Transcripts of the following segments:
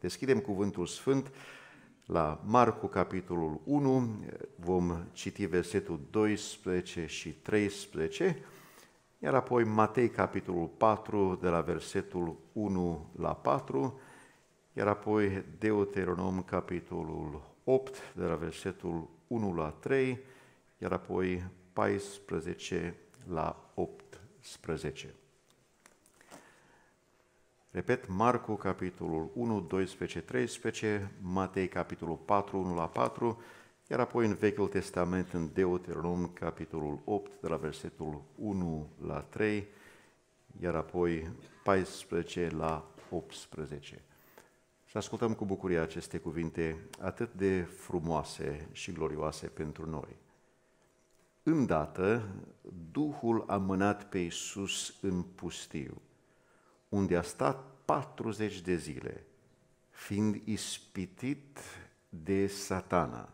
Deschidem cuvântul Sfânt la Marcu, capitolul 1, vom citi versetul 12 și 13, iar apoi Matei, capitolul 4, de la versetul 1 la 4, iar apoi Deuteronom, capitolul 8, de la versetul 1 la 3, iar apoi 14 la 18. Repet, Marcu, capitolul 1, 12, 13, Matei, capitolul 4, 1 la 4, iar apoi în Vechiul Testament, în Deuteronom, capitolul 8, de la versetul 1 la 3, iar apoi 14 la 18. Și ascultăm cu bucurie aceste cuvinte atât de frumoase și glorioase pentru noi. Îndată, Duhul a mânat pe Iisus în pustiu – unde a stat 40 de zile, fiind ispitit de satana.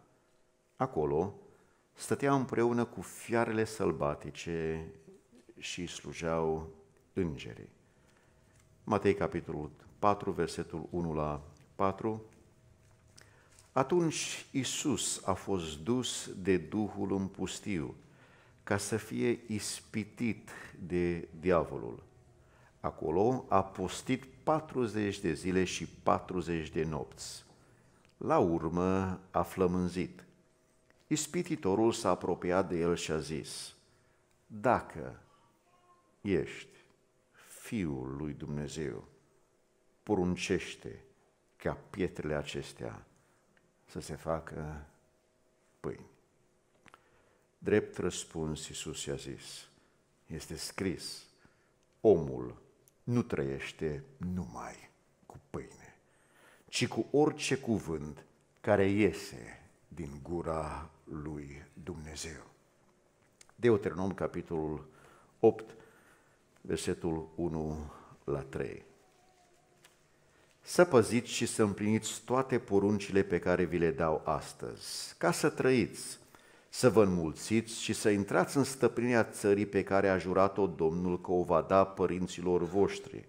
Acolo stătea împreună cu fiarele sălbatice și slujeau îngerii. Matei, capitolul 4, versetul 1 la 4. Atunci Isus a fost dus de Duhul în pustiu, ca să fie ispitit de diavolul acolo, a postit 40 de zile și 40 de nopți. La urmă a flămânzit. Ispititorul s-a apropiat de el și a zis, Dacă ești Fiul lui Dumnezeu, poruncește ca pietrele acestea să se facă pâine. Drept răspuns, Iisus i-a zis, este scris, omul nu trăiește numai cu pâine, ci cu orice cuvânt care iese din gura lui Dumnezeu. Deuteronom, capitolul 8, versetul 1 la 3. Să păziți și să împliniți toate poruncile pe care vi le dau astăzi, ca să trăiți să vă înmulțiți și să intrați în stăpânirea țării pe care a jurat-o Domnul că o va da părinților voștri.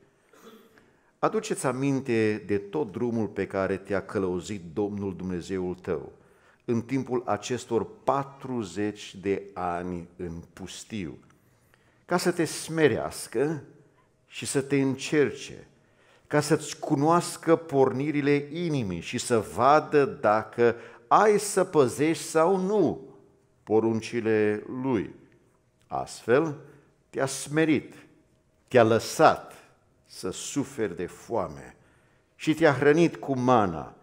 Aduceți aminte de tot drumul pe care te-a călăuzit Domnul Dumnezeul tău în timpul acestor 40 de ani în pustiu, ca să te smerească și să te încerce, ca să-ți cunoască pornirile inimii și să vadă dacă ai să păzești sau nu poruncile Lui. Astfel, te-a smerit, te-a lăsat să suferi de foame și te-a hrănit cu mana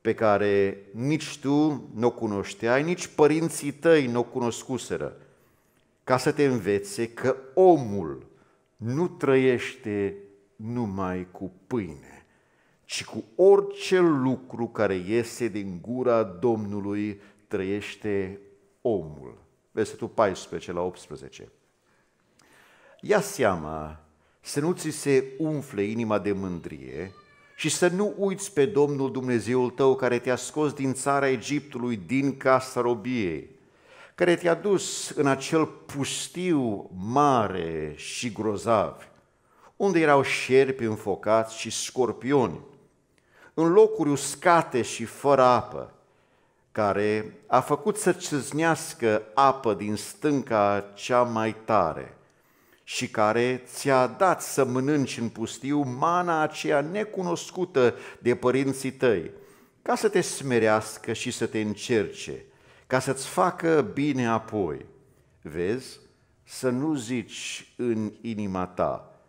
pe care nici tu nu o cunoșteai, nici părinții tăi nu o cunoscuseră, ca să te învețe că omul nu trăiește numai cu pâine, ci cu orice lucru care iese din gura Domnului trăiește omul. Versetul 14 la 18. Ia seama să nu ți se umfle inima de mândrie și să nu uiți pe Domnul Dumnezeul tău care te-a scos din țara Egiptului, din casa robiei, care te-a dus în acel pustiu mare și grozav, unde erau șerpi înfocați și scorpioni, în locuri uscate și fără apă, care a făcut să ciznească apă din stânca cea mai tare și care ți-a dat să mănânci în pustiu mana aceea necunoscută de părinții tăi, ca să te smerească și să te încerce, ca să-ți facă bine apoi. Vezi, să nu zici în inima ta,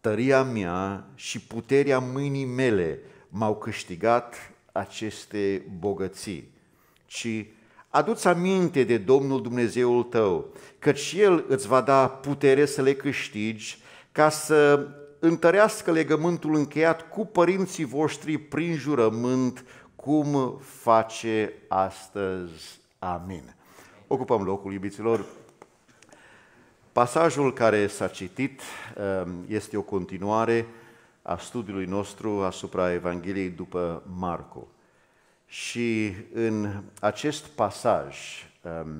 tăria mea și puterea mâinii mele m-au câștigat aceste bogății ci adu-ți aminte de Domnul Dumnezeul tău, căci El îți va da putere să le câștigi ca să întărească legământul încheiat cu părinții voștri prin jurământ, cum face astăzi. Amin. Ocupăm locul, iubiților. Pasajul care s-a citit um, este o continuare a studiului nostru asupra Evangheliei după Marco. Și în acest pasaj um,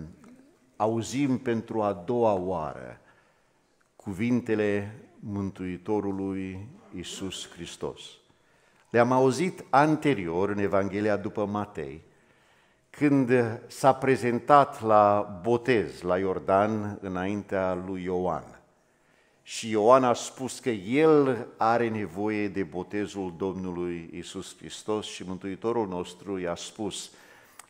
auzim pentru a doua oară cuvintele Mântuitorului Isus Hristos. Le-am auzit anterior în Evanghelia după Matei, când s-a prezentat la botez la Iordan înaintea lui Ioan și Ioan a spus că el are nevoie de botezul Domnului Isus Hristos și Mântuitorul nostru i-a spus,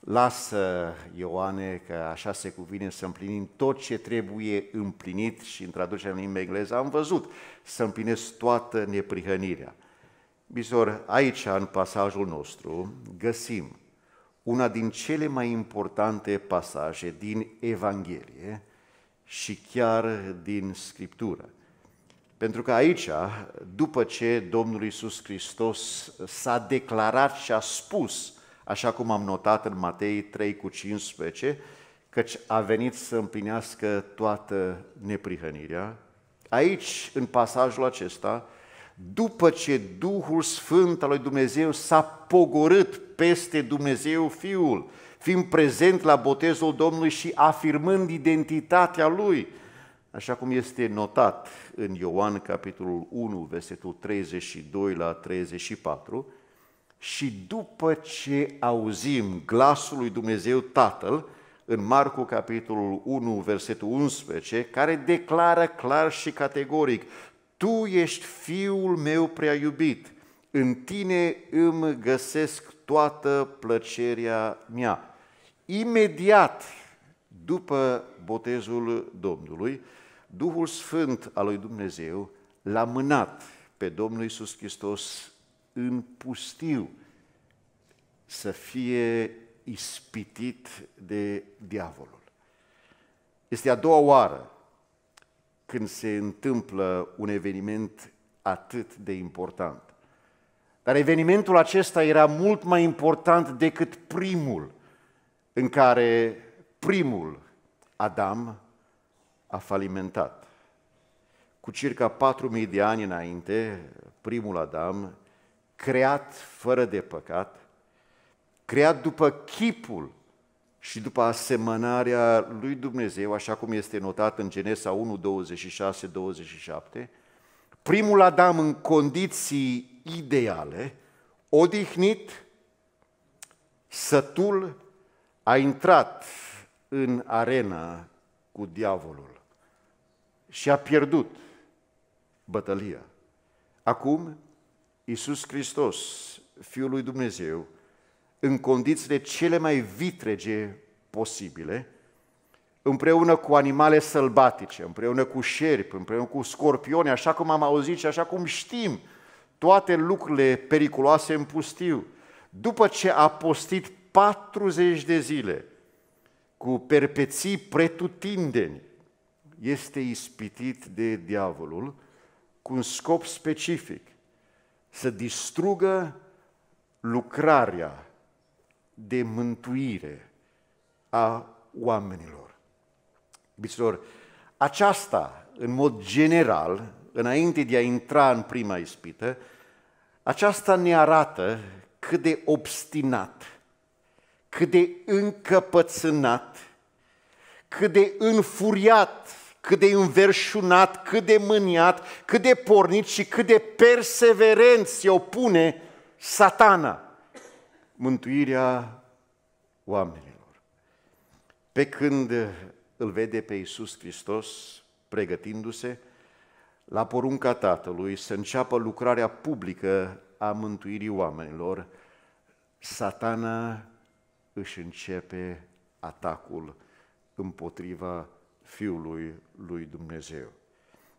lasă Ioane că așa se cuvine să împlinim tot ce trebuie împlinit și în traducerea în limba engleză am văzut să împlinesc toată neprihănirea. Bizor, aici în pasajul nostru găsim una din cele mai importante pasaje din Evanghelie și chiar din Scriptură. Pentru că aici, după ce Domnul Iisus Hristos s-a declarat și a spus, așa cum am notat în Matei 3 cu 15, căci a venit să împlinească toată neprihănirea, aici, în pasajul acesta, după ce Duhul Sfânt al lui Dumnezeu s-a pogorât peste Dumnezeu Fiul, fiind prezent la botezul Domnului și afirmând identitatea Lui, Așa cum este notat în Ioan, capitolul 1, versetul 32 la 34, și după ce auzim glasul lui Dumnezeu Tatăl, în Marcu, capitolul 1, versetul 11, care declară clar și categoric, Tu ești Fiul meu prea iubit, în tine îmi găsesc toată plăcerea mea. Imediat după botezul Domnului, Duhul Sfânt al lui Dumnezeu l-a mânat pe Domnul Isus Hristos în pustiu să fie ispitit de diavolul. Este a doua oară când se întâmplă un eveniment atât de important. Dar evenimentul acesta era mult mai important decât primul, în care primul Adam a falimentat. Cu circa 4.000 de ani înainte, primul Adam, creat fără de păcat, creat după chipul și după asemănarea lui Dumnezeu, așa cum este notat în Genesa 1, 26, 27, primul Adam în condiții ideale, odihnit, sătul, a intrat în arena cu diavolul și a pierdut bătălia. Acum, Iisus Hristos, Fiul lui Dumnezeu, în condițiile cele mai vitrege posibile, împreună cu animale sălbatice, împreună cu șerpi, împreună cu scorpioni, așa cum am auzit și așa cum știm, toate lucrurile periculoase în pustiu, după ce a postit 40 de zile cu perpeții pretutindeni, este ispitit de diavolul cu un scop specific, să distrugă lucrarea de mântuire a oamenilor. Iubiților, aceasta, în mod general, înainte de a intra în prima ispită, aceasta ne arată cât de obstinat, cât de încăpățânat, cât de înfuriat cât de înverșunat, cât de mâniat, cât de pornit și cât de perseverent se opune satana mântuirea oamenilor. Pe când îl vede pe Iisus Hristos pregătindu-se la porunca Tatălui să înceapă lucrarea publică a mântuirii oamenilor, satana își începe atacul împotriva Fiului lui Dumnezeu.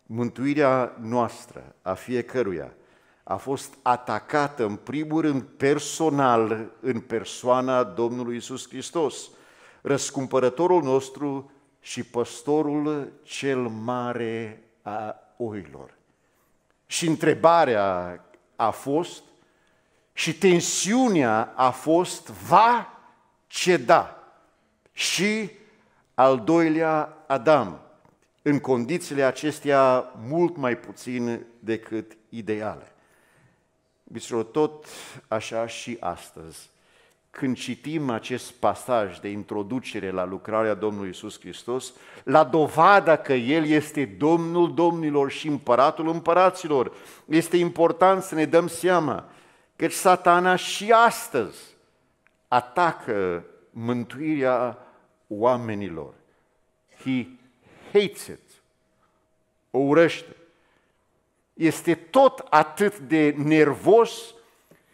Mântuirea noastră, a fiecăruia, a fost atacată în primul rând personal în persoana Domnului Isus Hristos, răscumpărătorul nostru și păstorul cel mare a oilor. Și întrebarea a fost și tensiunea a fost va ceda și al doilea Adam, în condițiile acestea mult mai puțin decât ideale. Bistro, tot așa și astăzi, când citim acest pasaj de introducere la lucrarea Domnului Isus Hristos, la dovada că El este Domnul Domnilor și Împăratul Împăraților, este important să ne dăm seama că satana și astăzi atacă mântuirea oamenilor. He hates it. O urăște. Este tot atât de nervos,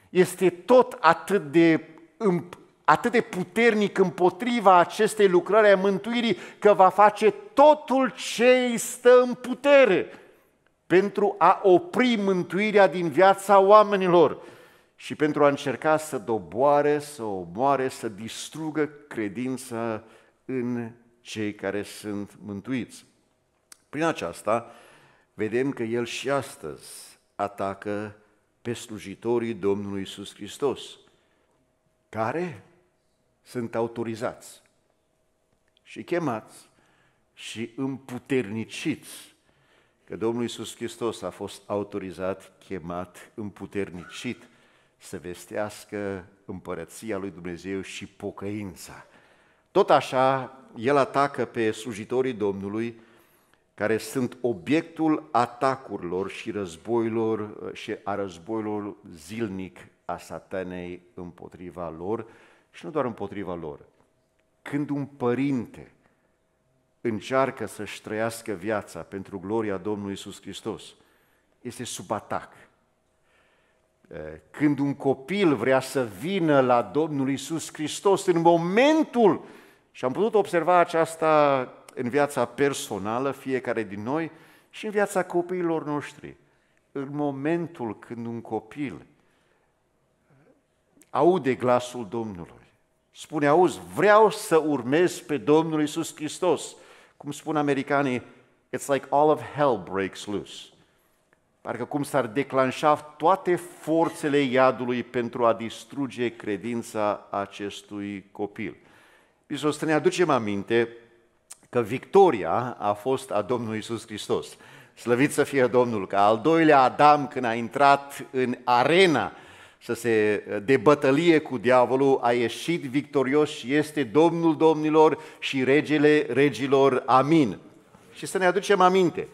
este tot atât de, atât de puternic împotriva acestei lucrări a mântuirii că va face totul ce îi stă în putere pentru a opri mântuirea din viața oamenilor și pentru a încerca să doboare, să omoare, să distrugă credința în cei care sunt mântuiți. Prin aceasta, vedem că El și astăzi atacă pe slujitorii Domnului Isus Hristos, care sunt autorizați și chemați și împuterniciți, că Domnul Isus Hristos a fost autorizat, chemat, împuternicit să vestească împărăția lui Dumnezeu și pocăința. Tot așa, el atacă pe slujitorii Domnului, care sunt obiectul atacurilor și războiilor uh, și a războiilor zilnic a satanei împotriva lor și nu doar împotriva lor. Când un părinte încearcă să-și trăiască viața pentru gloria Domnului Isus Hristos, este sub atac. Uh, când un copil vrea să vină la Domnul Isus Hristos, în momentul și am putut observa aceasta în viața personală, fiecare din noi, și în viața copiilor noștri. În momentul când un copil aude glasul Domnului, spune, auzi, vreau să urmez pe Domnul Isus Hristos. Cum spun americanii, it's like all of hell breaks loose. Parcă cum s-ar declanșa toate forțele iadului pentru a distruge credința acestui copil. Iisus, să ne aducem aminte că victoria a fost a Domnului Iisus Hristos. Slăvit să fie Domnul, că al doilea Adam când a intrat în arena să se eh, debătălie cu diavolul, a ieșit victorios și este Domnul domnilor și regele regilor. Amin. Și să ne aducem aminte,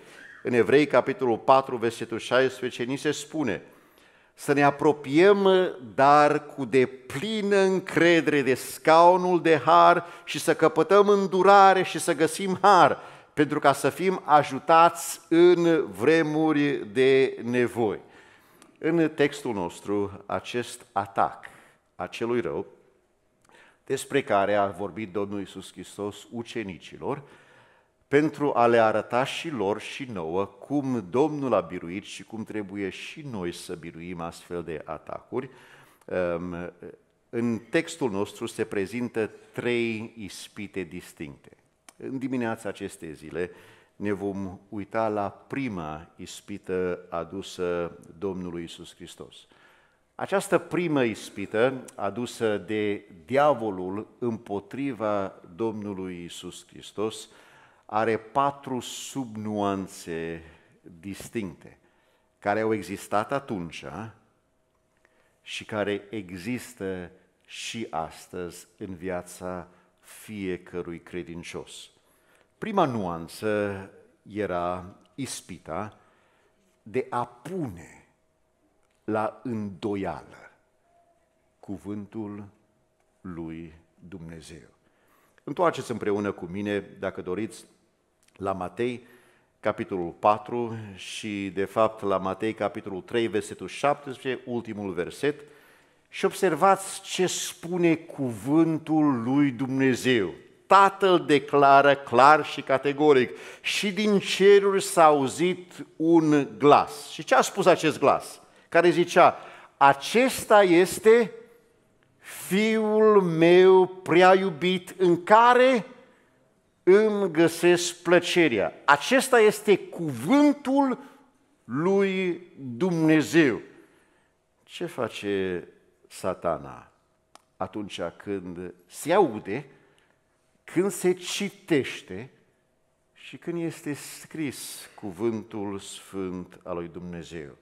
în Evrei, capitolul 4, versetul 16, ni se spune – să ne apropiem, dar cu deplină încredere de scaunul de har și să căpătăm îndurare și să găsim har, pentru ca să fim ajutați în vremuri de nevoi. În textul nostru, acest atac a celui rău, despre care a vorbit Domnul Iisus Hristos ucenicilor, pentru a le arăta și lor și nouă cum Domnul a biruit și cum trebuie și noi să biruim astfel de atacuri. Ehm, în textul nostru se prezintă trei ispite distincte. În dimineața acestei zile ne vom uita la prima ispită adusă Domnului Isus Hristos. Această primă ispită adusă de diavolul împotriva Domnului Isus Hristos – are patru subnuanțe distincte care au existat atunci și care există și astăzi în viața fiecărui credincios. Prima nuanță era ispita de a pune la îndoială cuvântul lui Dumnezeu. Întoarceți împreună cu mine, dacă doriți, la Matei, capitolul 4 și, de fapt, la Matei, capitolul 3, versetul 17, ultimul verset, și observați ce spune cuvântul lui Dumnezeu. Tatăl declară clar și categoric și din ceruri s-a auzit un glas. Și ce a spus acest glas? Care zicea, acesta este Fiul meu prea iubit în care îmi găsesc plăcerea. Acesta este cuvântul lui Dumnezeu. Ce face satana atunci când se aude, când se citește și când este scris cuvântul sfânt al lui Dumnezeu?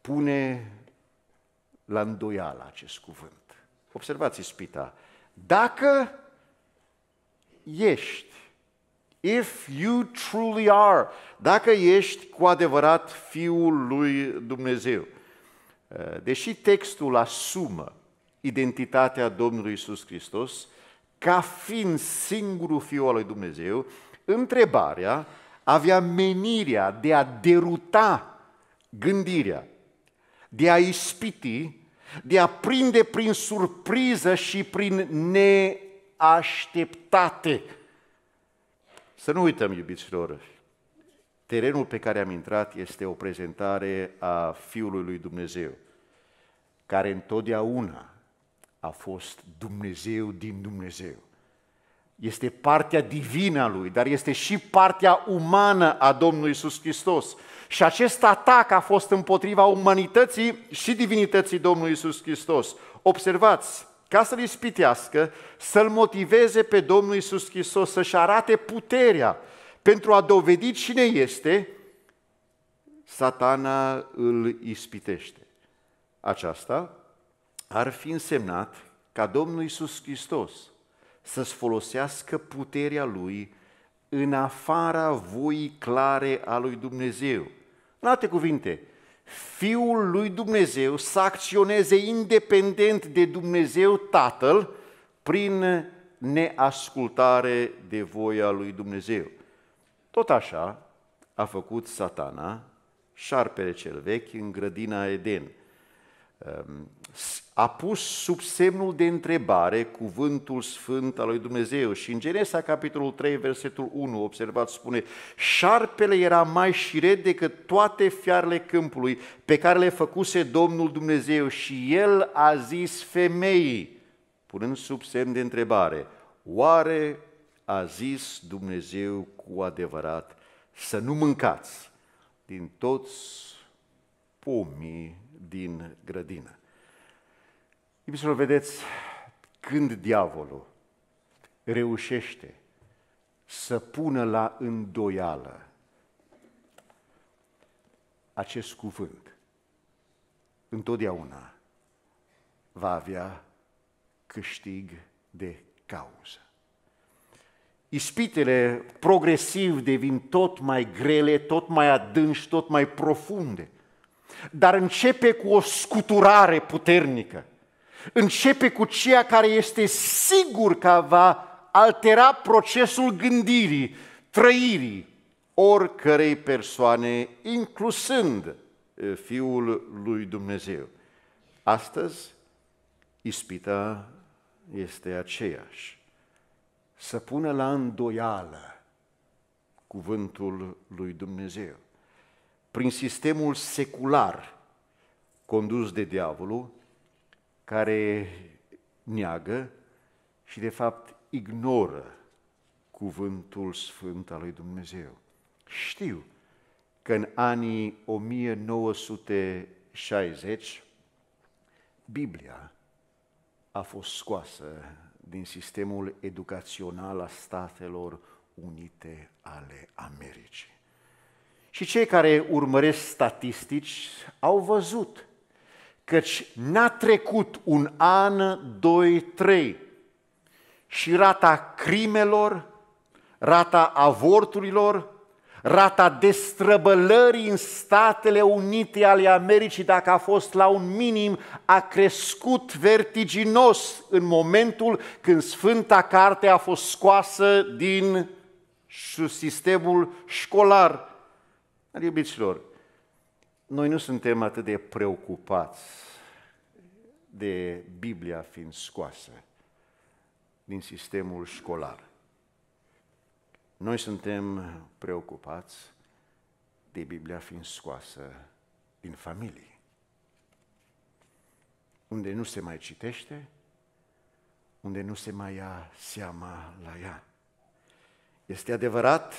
Pune la îndoială acest cuvânt. Observați ispita. Dacă ești If you truly are, dacă ești cu adevărat Fiul lui Dumnezeu. Uh, deși textul asumă identitatea Domnului Isus Hristos ca fiind singurul Fiul al lui Dumnezeu, întrebarea avea menirea de a deruta gândirea, de a ispiti, de a prinde prin surpriză și prin neașteptate să nu uităm, iubiților, terenul pe care am intrat este o prezentare a Fiului lui Dumnezeu, care întotdeauna a fost Dumnezeu din Dumnezeu. Este partea divină a Lui, dar este și partea umană a Domnului Iisus Hristos. Și acest atac a fost împotriva umanității și divinității Domnului Iisus Hristos. Observați, ca să-l ispitească, să-l motiveze pe Domnul Isus Hristos, să-și arate puterea pentru a dovedi cine este, satana îl ispitește. Aceasta ar fi însemnat ca Domnul Isus Hristos să-ți folosească puterea Lui în afara voii clare a Lui Dumnezeu. În alte cuvinte, Fiul lui Dumnezeu să acționeze independent de Dumnezeu Tatăl prin neascultare de voia lui Dumnezeu. Tot așa a făcut satana șarpele cel vechi în grădina Eden. Ehm, a pus sub semnul de întrebare cuvântul sfânt al lui Dumnezeu și în Genesa capitolul 3, versetul 1, observați, spune Șarpele era mai șiret decât toate fiarele câmpului pe care le făcuse Domnul Dumnezeu și el a zis femeii, punând sub semn de întrebare, oare a zis Dumnezeu cu adevărat să nu mâncați din toți pomii din grădină? Iubiților, vedeți, când diavolul reușește să pună la îndoială acest cuvânt, întotdeauna va avea câștig de cauză. Ispitele progresiv devin tot mai grele, tot mai adânci, tot mai profunde, dar începe cu o scuturare puternică Începe cu ceea care este sigur că va altera procesul gândirii, trăirii oricărei persoane, inclusând eh, Fiul lui Dumnezeu. Astăzi, ispita este aceeași. Să pună la îndoială cuvântul lui Dumnezeu. Prin sistemul secular condus de diavolul, care neagă și, de fapt, ignoră cuvântul sfânt al lui Dumnezeu. Știu că în anii 1960 Biblia a fost scoasă din sistemul educațional a Statelor Unite ale Americii. Și cei care urmăresc statistici au văzut căci n-a trecut un an, doi, trei și rata crimelor, rata avorturilor, rata destrăbălării în Statele Unite ale Americii, dacă a fost la un minim, a crescut vertiginos în momentul când Sfânta Carte a fost scoasă din sistemul școlar. Dar, iubiților, noi nu suntem atât de preocupați de Biblia fiind scoasă din sistemul școlar. Noi suntem preocupați de Biblia fiind scoasă din familie, unde nu se mai citește, unde nu se mai ia seama la ea. Este adevărat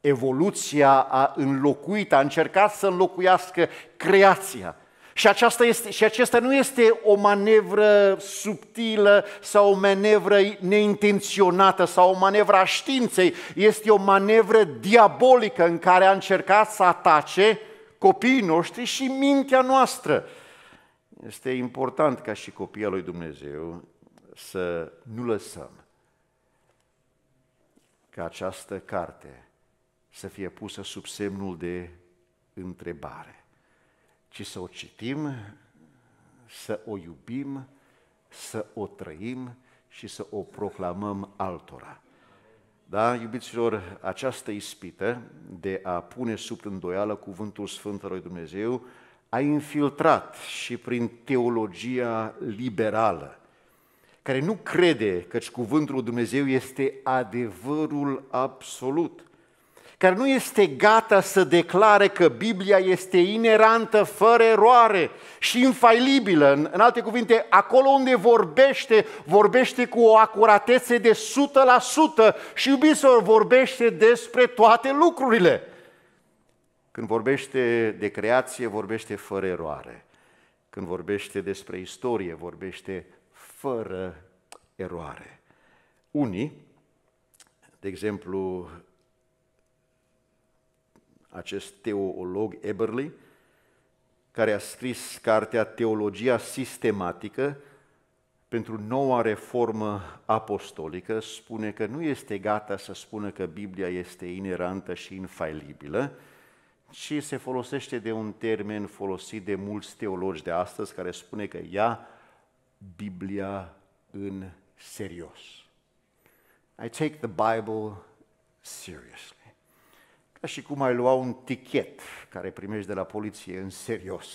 evoluția a înlocuit, a încercat să înlocuiască creația. Și, aceasta este, și acesta nu este o manevră subtilă sau o manevră neintenționată sau o manevră a științei, este o manevră diabolică în care a încercat să atace copiii noștri și mintea noastră. Este important ca și copiii lui Dumnezeu să nu lăsăm ca această carte să fie pusă sub semnul de întrebare, ci să o citim, să o iubim, să o trăim și să o proclamăm altora. Da, iubiților, această ispită de a pune sub îndoială cuvântul Sfânt al lui Dumnezeu a infiltrat și prin teologia liberală, care nu crede căci cuvântul lui Dumnezeu este adevărul absolut – care nu este gata să declare că Biblia este inerantă, fără eroare și infailibilă. În alte cuvinte, acolo unde vorbește, vorbește cu o acuratețe de 100% și iubisor vorbește despre toate lucrurile. Când vorbește de creație, vorbește fără eroare. Când vorbește despre istorie, vorbește fără eroare. Unii, de exemplu, acest teolog Eberly, care a scris cartea Teologia Sistematică pentru noua reformă apostolică, spune că nu este gata să spună că Biblia este inerantă și infailibilă, ci se folosește de un termen folosit de mulți teologi de astăzi care spune că ia Biblia în serios. I take the Bible seriously. Ca și cum ai lua un tichet care primești de la poliție în serios.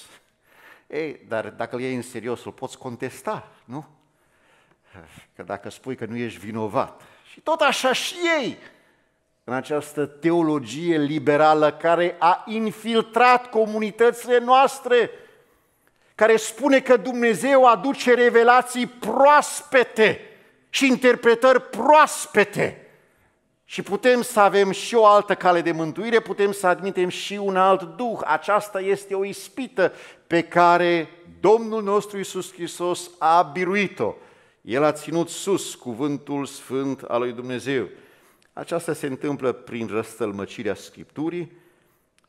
Ei, dar dacă îl iei în serios, îl poți contesta, nu? Că dacă spui că nu ești vinovat. Și tot așa și ei, în această teologie liberală care a infiltrat comunitățile noastre, care spune că Dumnezeu aduce revelații proaspete și interpretări proaspete. Și putem să avem și o altă cale de mântuire, putem să admitem și un alt duh. Aceasta este o ispită pe care Domnul nostru Iisus Hristos a biruit-o. El a ținut sus cuvântul sfânt al lui Dumnezeu. Aceasta se întâmplă prin răstălmăcirea Scripturii,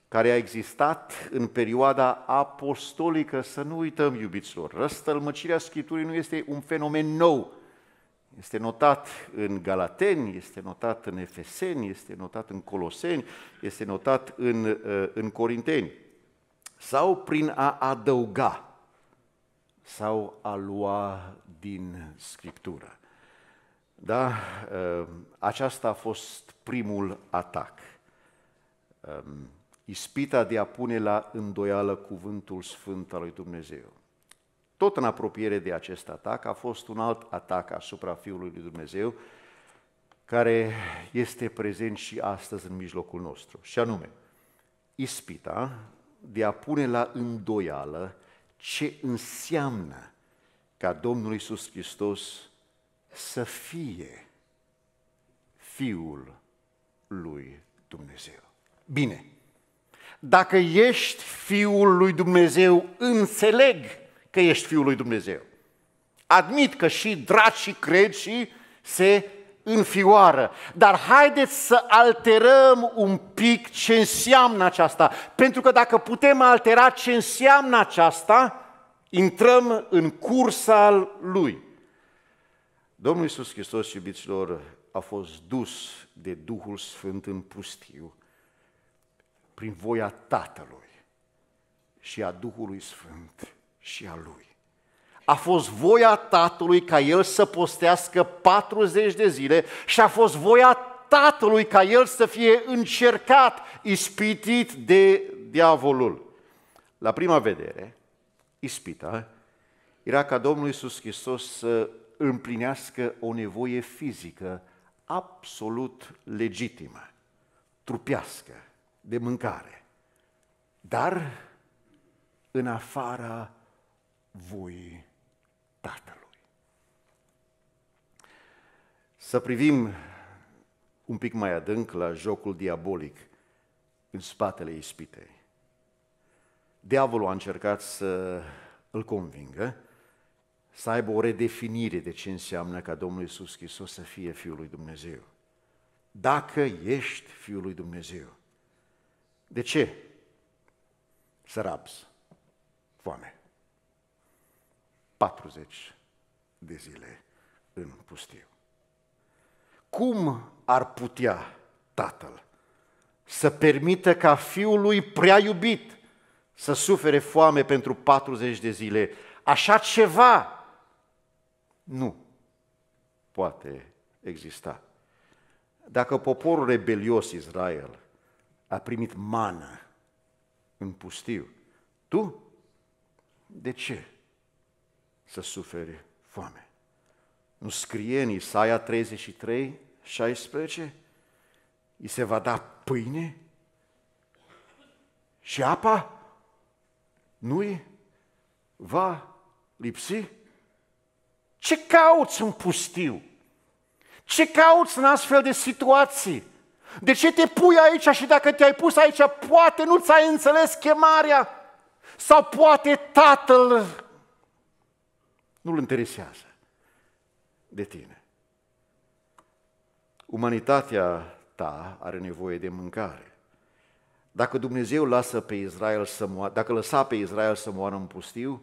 care a existat în perioada apostolică. Să nu uităm, iubiților, răstălmăcirea Scripturii nu este un fenomen nou – este notat în Galateni, este notat în Efeseni, este notat în Coloseni, este notat în, uh, în Corinteni. Sau prin a adăuga sau a lua din Scriptură. Da? Uh, aceasta a fost primul atac. Um, ispita de a pune la îndoială cuvântul sfânt al lui Dumnezeu. Tot în apropiere de acest atac a fost un alt atac asupra Fiului lui Dumnezeu, care este prezent și astăzi în mijlocul nostru, și anume, ispita de a pune la îndoială ce înseamnă ca Domnul Iisus Hristos să fie Fiul lui Dumnezeu. Bine, dacă ești Fiul lui Dumnezeu, înțeleg că ești Fiul lui Dumnezeu. Admit că și draci și creci se înfioară. Dar haideți să alterăm un pic ce înseamnă aceasta. Pentru că dacă putem altera ce înseamnă aceasta, intrăm în curs al Lui. Domnul Iisus Hristos, iubiților, a fost dus de Duhul Sfânt în pustiu prin voia Tatălui și a Duhului Sfânt și a lui. A fost voia tatălui ca el să postească 40 de zile și a fost voia tatălui ca el să fie încercat, ispitit de diavolul. La prima vedere, ispita era ca Domnul Iisus Hristos să împlinească o nevoie fizică absolut legitimă, trupească, de mâncare, dar în afara voii Tatălui. Să privim un pic mai adânc la jocul diabolic în spatele ispitei. Diavolul a încercat să îl convingă să aibă o redefinire de ce înseamnă ca Domnul Iisus Hristos să fie Fiul lui Dumnezeu. Dacă ești Fiul lui Dumnezeu, de ce? Să rabzi, foame. 40 de zile în pustiu. Cum ar putea tatăl să permită ca fiul lui prea iubit să sufere foame pentru 40 de zile? Așa ceva nu poate exista. Dacă poporul rebelios Israel a primit mană în pustiu, tu de ce să sufere foame. Nu scrie în Isaia 33, 16? Îi se va da pâine și apa nu va lipsi? Ce cauți în pustiu? Ce cauți în astfel de situații? De ce te pui aici și dacă te-ai pus aici, poate nu ți-ai înțeles chemarea? Sau poate tatăl nu-l interesează de tine. Umanitatea ta are nevoie de mâncare. Dacă Dumnezeu lasă pe Israel să moară, dacă lăsa pe Israel să moară în pustiu,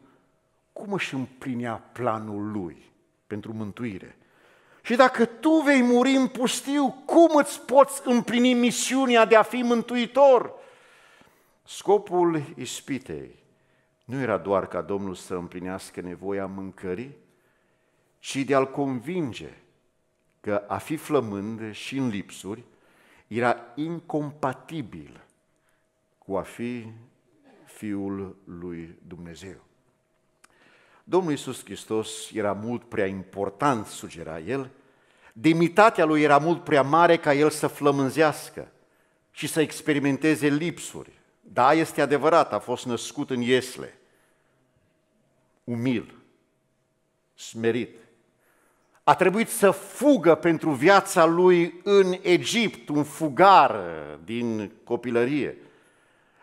cum își împlinea planul lui pentru mântuire? Și dacă tu vei muri în pustiu, cum îți poți împlini misiunea de a fi mântuitor? Scopul ispitei nu era doar ca Domnul să împlinească nevoia mâncării, ci de a-l convinge că a fi flămând și în lipsuri era incompatibil cu a fi Fiul lui Dumnezeu. Domnul Iisus Hristos era mult prea important, sugera el, demitatea lui era mult prea mare ca el să flămânzească și să experimenteze lipsuri. Da, este adevărat, a fost născut în Iesle, umil, smerit. A trebuit să fugă pentru viața lui în Egipt, un fugar din copilărie.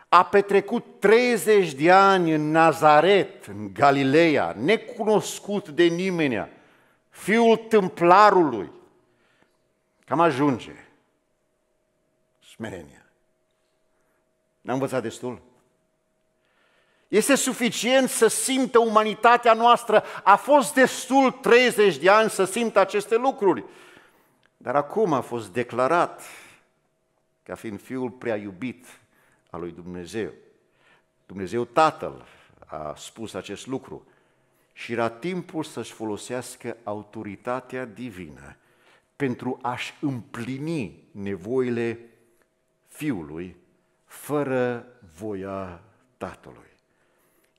A petrecut 30 de ani în Nazaret, în Galileea, necunoscut de nimeni, fiul tâmplarului. Cam ajunge. Smerenie. N-am învățat destul? Este suficient să simtă umanitatea noastră. A fost destul 30 de ani să simtă aceste lucruri. Dar acum a fost declarat ca fiind Fiul prea iubit al lui Dumnezeu. Dumnezeu Tatăl a spus acest lucru și era timpul să-și folosească autoritatea divină pentru a-și împlini nevoile Fiului fără voia Tatălui.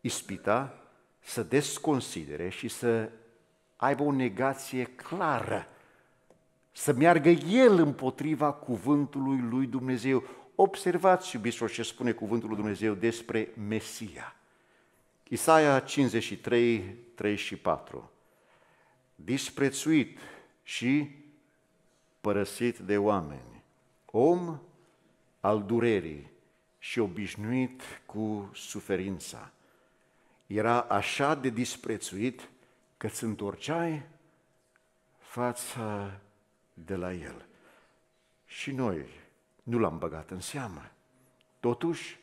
Ispita să desconsidere și să aibă o negație clară, să meargă el împotriva cuvântului lui Dumnezeu. Observați, iubiți, ce spune cuvântul lui Dumnezeu despre Mesia. Isaia 53, 3 și 4. Disprețuit și părăsit de oameni, om al durerii, și obișnuit cu suferința. Era așa de disprețuit că îți întorceai fața de la el. Și noi nu l-am băgat în seamă. Totuși,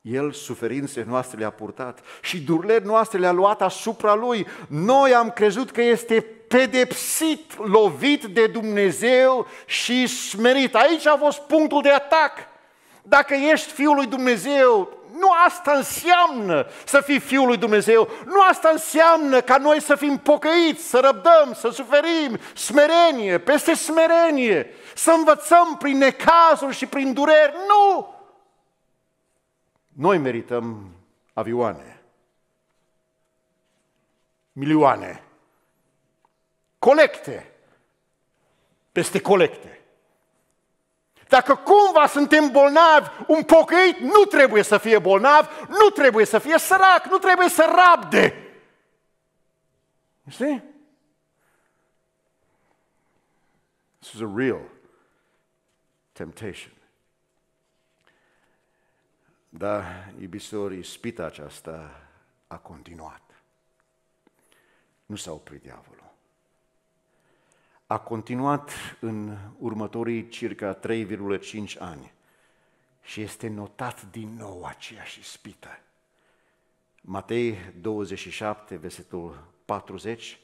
el suferințele noastre le-a purtat și durerile noastre le-a luat asupra lui. Noi am crezut că este pedepsit, lovit de Dumnezeu și smerit. Aici a fost punctul de atac. Dacă ești Fiul lui Dumnezeu, nu asta înseamnă să fii Fiul lui Dumnezeu, nu asta înseamnă ca noi să fim pocăiți, să răbdăm, să suferim, smerenie, peste smerenie, să învățăm prin necazuri și prin dureri, nu! Noi merităm avioane, milioane, colecte, peste colecte. Dacă cumva suntem bolnavi, un pocăit nu trebuie să fie bolnav, nu trebuie să fie sărac, nu trebuie să rabde. Știi? This is a real temptation. Da, iubisori, spita aceasta a continuat. Nu s-a oprit diavolul a continuat în următorii circa 3,5 ani și este notat din nou aceeași ispită. Matei 27, versetul 40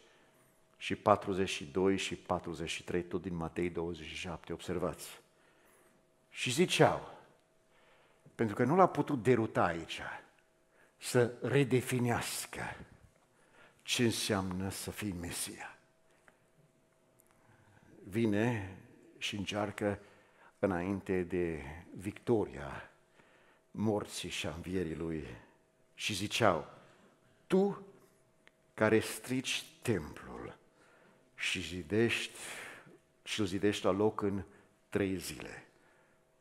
și 42 și 43, tot din Matei 27, observați. Și ziceau, pentru că nu l-a putut deruta aici, să redefinească ce înseamnă să fii Mesia vine și încearcă înainte de victoria morții și a învierii lui și ziceau, tu care strici templul și zidești și îl zidești la loc în trei zile,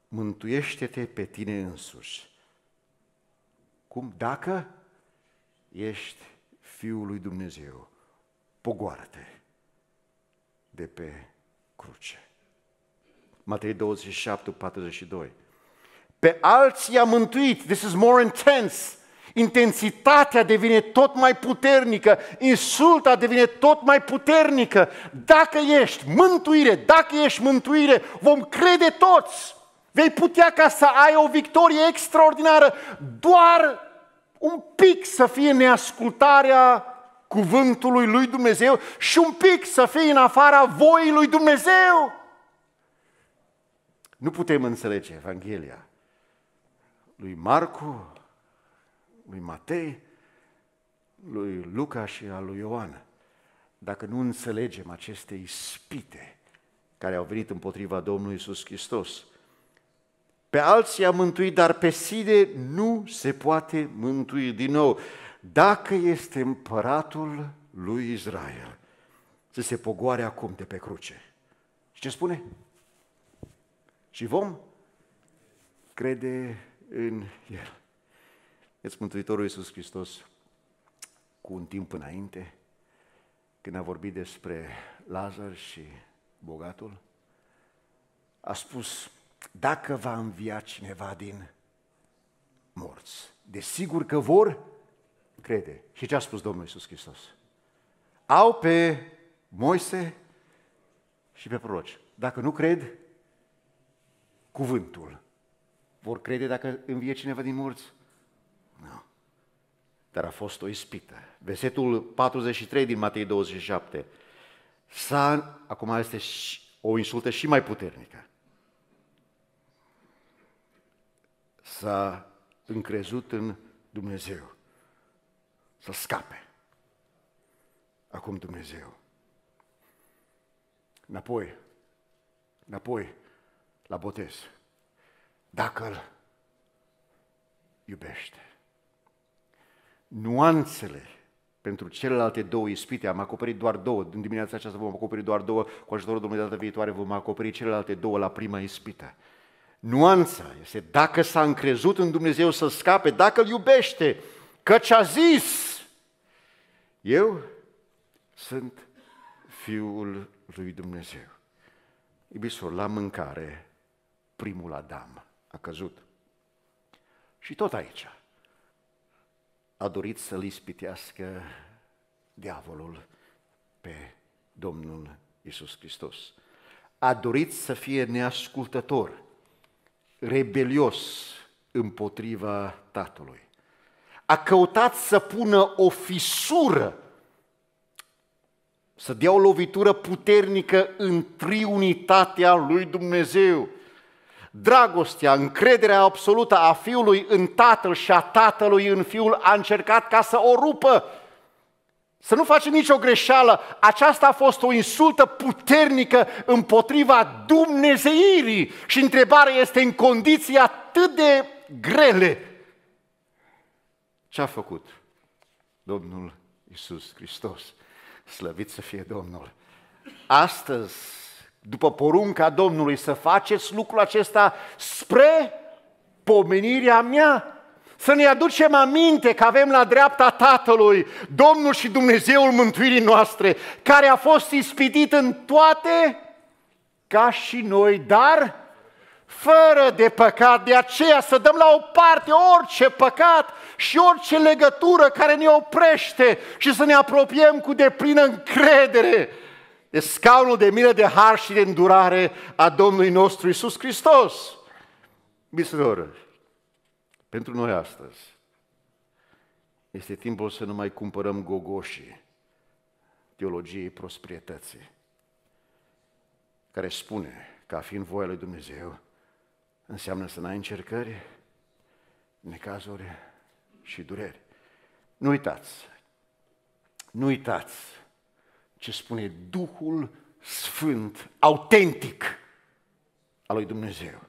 mântuiește-te pe tine însuși. Cum? Dacă ești Fiul lui Dumnezeu, pogoară-te de pe cruce. Matei 27, 42. Pe alții i-a mântuit. This is more intense. Intensitatea devine tot mai puternică, insulta devine tot mai puternică. Dacă ești mântuire, dacă ești mântuire, vom crede toți. Vei putea ca să ai o victorie extraordinară, doar un pic să fie neascultarea cuvântului lui Dumnezeu și un pic să fii în afara voii lui Dumnezeu. Nu putem înțelege Evanghelia lui Marcu, lui Matei, lui Luca și a lui Ioan dacă nu înțelegem aceste ispite care au venit împotriva Domnului Iisus Hristos. Pe alții a mântuit, dar pe sine nu se poate mântui din nou dacă este împăratul lui Israel, să se pogoare acum de pe cruce. Și ce spune? Și vom crede în el. Deci Mântuitorul Iisus Hristos cu un timp înainte, când a vorbit despre Lazar și bogatul, a spus, dacă va învia cineva din morți, desigur că vor crede. Și ce a spus Domnul Iisus Hristos? Au pe Moise și pe proroci. Dacă nu cred, cuvântul. Vor crede dacă învie cineva din morți? Nu. Dar a fost o ispită. Versetul 43 din Matei 27. S-a, acum este o insultă și mai puternică. S-a încrezut în Dumnezeu să scape. Acum Dumnezeu. Înapoi, înapoi la botez. Dacă îl iubește. Nuanțele pentru celelalte două ispite, am acoperit doar două, în dimineața aceasta vom acoperi doar două, cu ajutorul Domnului data viitoare vom acoperi celelalte două la prima ispită. Nuanța este dacă s-a încrezut în Dumnezeu să scape, dacă îl iubește, căci a zis, eu sunt Fiul lui Dumnezeu. Iubiților, la mâncare, primul Adam a căzut. Și tot aici a dorit să-l ispitească diavolul pe Domnul Isus Hristos. A dorit să fie neascultător, rebelios împotriva Tatălui a căutat să pună o fisură, să dea o lovitură puternică în triunitatea lui Dumnezeu. Dragostea, încrederea absolută a Fiului în Tatăl și a Tatălui în Fiul a încercat ca să o rupă. Să nu facem nicio greșeală, aceasta a fost o insultă puternică împotriva Dumnezeirii și întrebarea este în condiții atât de grele ce a făcut Domnul Isus Hristos? Slăvit să fie Domnul! Astăzi, după porunca Domnului, să faceți lucrul acesta spre pomenirea mea, să ne aducem aminte că avem la dreapta Tatălui Domnul și Dumnezeul mântuirii noastre, care a fost ispitit în toate ca și noi, dar fără de păcat, de aceea să dăm la o parte orice păcat și orice legătură care ne oprește și să ne apropiem cu deplină încredere de scaunul de milă, de har și de îndurare a Domnului nostru Isus Hristos. Biseroră, pentru noi astăzi este timpul să nu mai cumpărăm gogoșii teologiei prosprietății, care spune că fiind voia lui Dumnezeu, Înseamnă să n-ai încercări, necazuri și dureri. Nu uitați, nu uitați ce spune Duhul Sfânt, autentic, al lui Dumnezeu.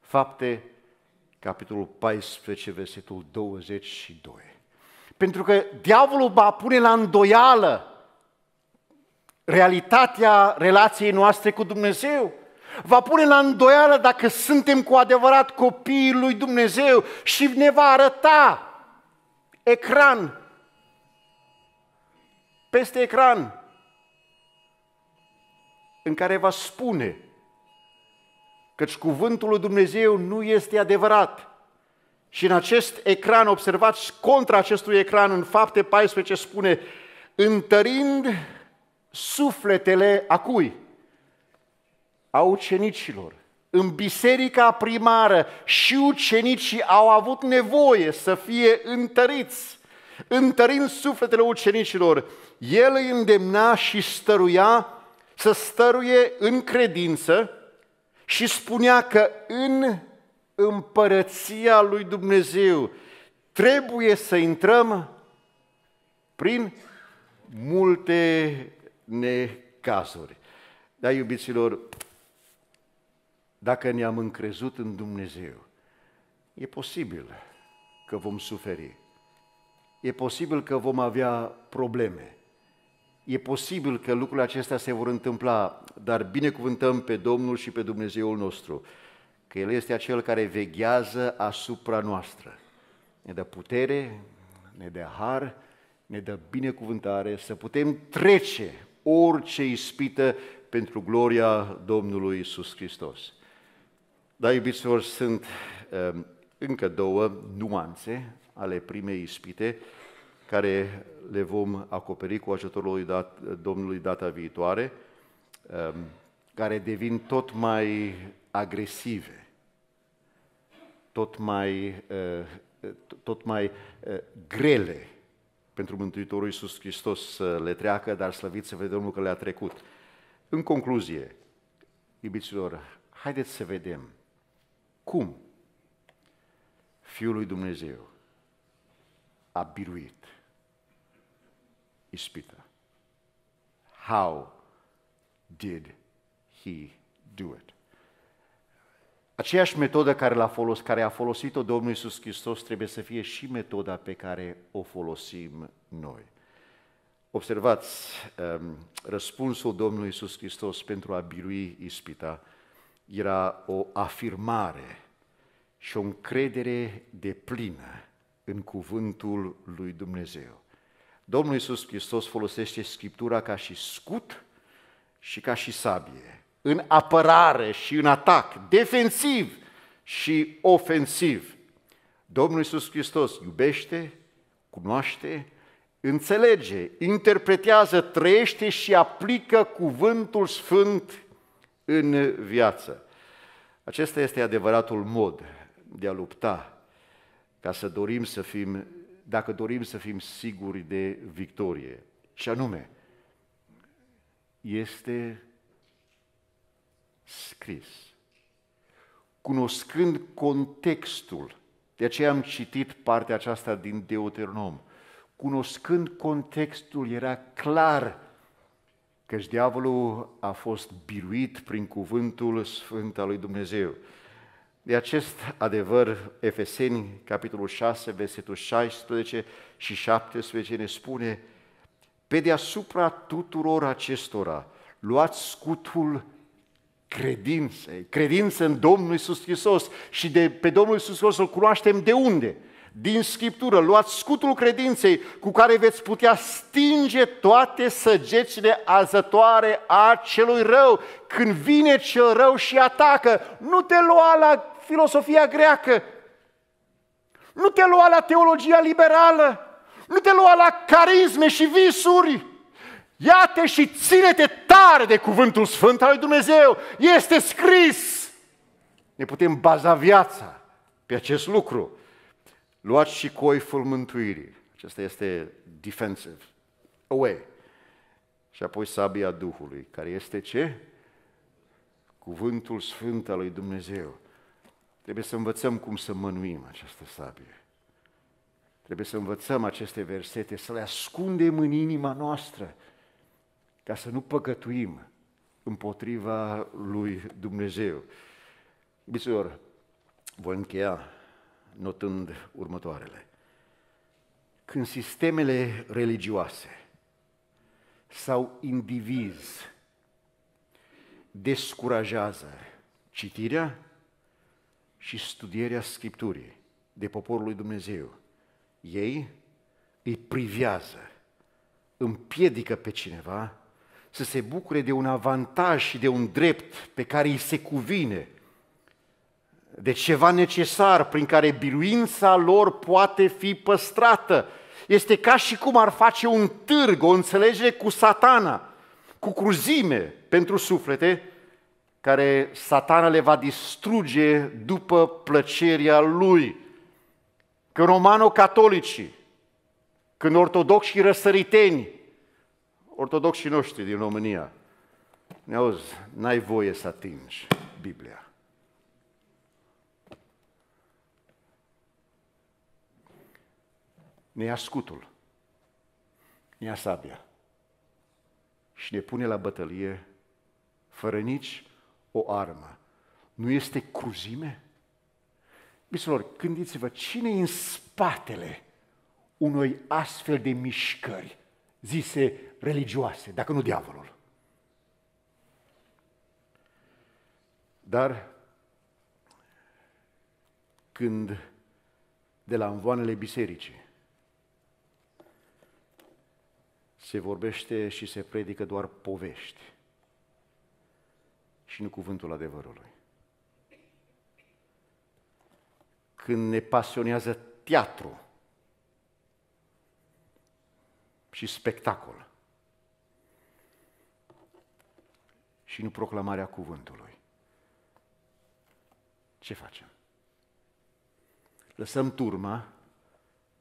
Fapte, capitolul 14, versetul 22. Pentru că diavolul va pune la îndoială realitatea relației noastre cu Dumnezeu va pune la îndoială dacă suntem cu adevărat copiii lui Dumnezeu și ne va arăta ecran peste ecran în care va spune căci cuvântul lui Dumnezeu nu este adevărat. Și în acest ecran, observați, contra acestui ecran, în fapte 14 spune, întărind sufletele a cui? a ucenicilor, în biserica primară și ucenicii au avut nevoie să fie întăriți, întărind sufletele ucenicilor. El îi îndemna și stăruia să stăruie în credință și spunea că în împărăția lui Dumnezeu trebuie să intrăm prin multe necazuri. Da, iubiților, dacă ne-am încrezut în Dumnezeu. E posibil că vom suferi. E posibil că vom avea probleme. E posibil că lucrurile acestea se vor întâmpla, dar binecuvântăm pe Domnul și pe Dumnezeul nostru, că El este acel care veghează asupra noastră. Ne dă putere, ne dă har, ne dă binecuvântare să putem trece orice ispită pentru gloria Domnului Isus Hristos. Dar, iubiților, sunt ehm, încă două nuanțe ale primei ispite care le vom acoperi cu ajutorul lui dat, Domnului data viitoare, ehm, care devin tot mai agresive, tot mai, eh, tot mai eh, grele pentru Mântuitorul Iisus Hristos să le treacă, dar slăvit să vedem că le-a trecut. În concluzie, iubiților, haideți să vedem cum? Fiul lui Dumnezeu a biruit ispita. How did he do it? Aceeași metodă care, l-a folos, care a folosit-o Domnul Iisus Hristos trebuie să fie și metoda pe care o folosim noi. Observați um, răspunsul Domnului Iisus Hristos pentru a birui ispita era o afirmare și o încredere de plină în cuvântul lui Dumnezeu. Domnul Iisus Hristos folosește Scriptura ca și scut și ca și sabie, în apărare și în atac, defensiv și ofensiv. Domnul Iisus Hristos iubește, cunoaște, înțelege, interpretează, trăiește și aplică cuvântul sfânt în viață. Acesta este adevăratul mod de a lupta ca să dorim să fim, dacă dorim să fim siguri de victorie. Și anume, este scris. Cunoscând contextul, de aceea am citit partea aceasta din Deuteronom, cunoscând contextul, era clar căci diavolul a fost biruit prin cuvântul sfânt al lui Dumnezeu. De acest adevăr, Efeseni, capitolul 6, versetul 16 și 17 ne spune, pe deasupra tuturor acestora, luați scutul credinței, credință în Domnul Isus Hristos și de, pe Domnul Isus Hristos îl cunoaștem de unde? din Scriptură, luați scutul credinței cu care veți putea stinge toate săgețile azătoare a celui rău. Când vine cel rău și atacă, nu te lua la filosofia greacă, nu te lua la teologia liberală, nu te lua la carisme și visuri. Iată și ține-te tare de cuvântul sfânt al lui Dumnezeu. Este scris. Ne putem baza viața pe acest lucru. Luați și coiful mântuirii. Acesta este defensive. Away. Și apoi sabia Duhului, care este ce? Cuvântul Sfânt al lui Dumnezeu. Trebuie să învățăm cum să mânuim această sabie. Trebuie să învățăm aceste versete, să le ascundem în inima noastră, ca să nu păcătuim împotriva lui Dumnezeu. Biților, voi încheia notând următoarele. Când sistemele religioase sau indiviz descurajează citirea și studierea Scripturii de poporul lui Dumnezeu, ei îi privează, împiedică pe cineva să se bucure de un avantaj și de un drept pe care îi se cuvine – de ceva necesar prin care biruința lor poate fi păstrată. Este ca și cum ar face un târg, o înțelegere cu satana, cu cruzime pentru suflete, care satana le va distruge după plăcerea lui. Când romano-catolicii, când ortodoxii răsăriteni, ortodoxii noștri din România, ne auzi, n-ai voie să atingi Biblia. ne ia scutul, ne ia sabia și ne pune la bătălie fără nici o armă. Nu este cruzime? Biselor, gândiți-vă, cine în spatele unui astfel de mișcări zise religioase, dacă nu diavolul? Dar când de la învoanele bisericii se vorbește și se predică doar povești și nu cuvântul adevărului. Când ne pasionează teatru și spectacol și nu proclamarea cuvântului, ce facem? Lăsăm turma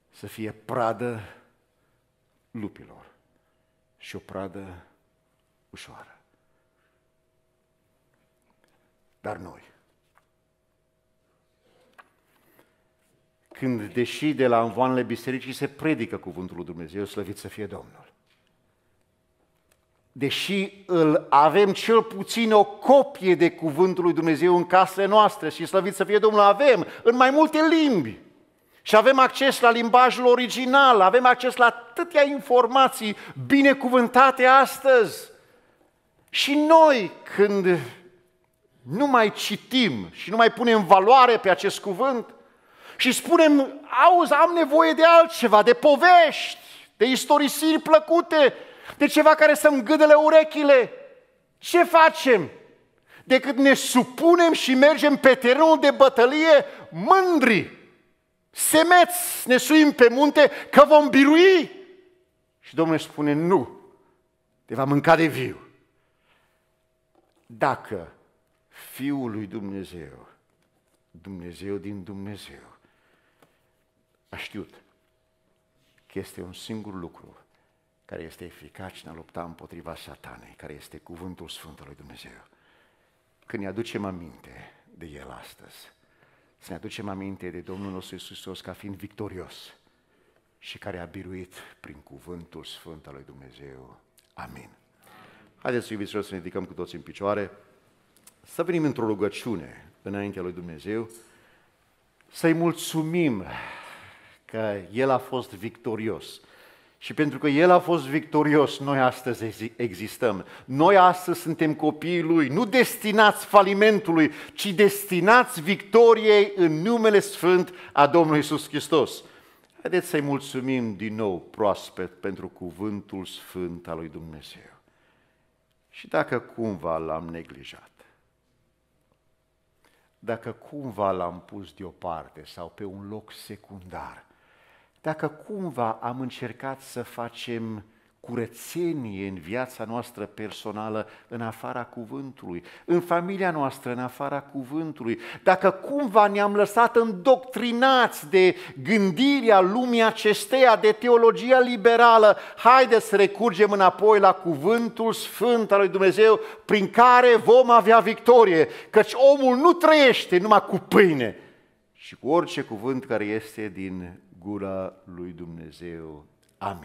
să fie pradă lupilor și o pradă ușoară. Dar noi, când, deși de la învoanele bisericii se predică cuvântul lui Dumnezeu, slăvit să fie Domnul, deși îl avem cel puțin o copie de cuvântul lui Dumnezeu în casele noastre și slăvit să fie Domnul, avem în mai multe limbi, și avem acces la limbajul original, avem acces la atâtea informații binecuvântate astăzi. Și noi, când nu mai citim și nu mai punem valoare pe acest cuvânt și spunem, auzi, am nevoie de altceva, de povești, de istorisiri plăcute, de ceva care să-mi gâdele urechile, ce facem? Decât ne supunem și mergem pe terenul de bătălie mândri semeți, ne suim pe munte că vom birui. Și Domnul spune, nu, te va mânca de viu. Dacă Fiul lui Dumnezeu, Dumnezeu din Dumnezeu, a știut că este un singur lucru care este eficace în a lupta împotriva satanei, care este cuvântul Sfântului Dumnezeu. Când ne aducem aminte de el astăzi, să ne aducem aminte de Domnul nostru Iisus Hristos ca fiind victorios și care a biruit prin cuvântul sfânt al lui Dumnezeu. Amin. Haideți, iubiților, să ne ridicăm cu toți în picioare, să venim într-o rugăciune înaintea lui Dumnezeu, să-i mulțumim că El a fost victorios și pentru că El a fost victorios, noi astăzi existăm. Noi astăzi suntem copiii Lui, nu destinați falimentului, ci destinați victoriei în numele Sfânt a Domnului Isus Hristos. Haideți să-i mulțumim din nou proaspăt pentru cuvântul Sfânt al lui Dumnezeu. Și dacă cumva l-am neglijat, dacă cumva l-am pus deoparte sau pe un loc secundar, dacă cumva am încercat să facem curățenie în viața noastră personală, în afara cuvântului, în familia noastră, în afara cuvântului, dacă cumva ne-am lăsat îndoctrinați de gândirea lumii acesteia, de teologia liberală, haide să recurgem înapoi la cuvântul sfânt al lui Dumnezeu, prin care vom avea victorie, căci omul nu trăiește numai cu pâine, și cu orice cuvânt care este din gura lui Dumnezeu. Amin.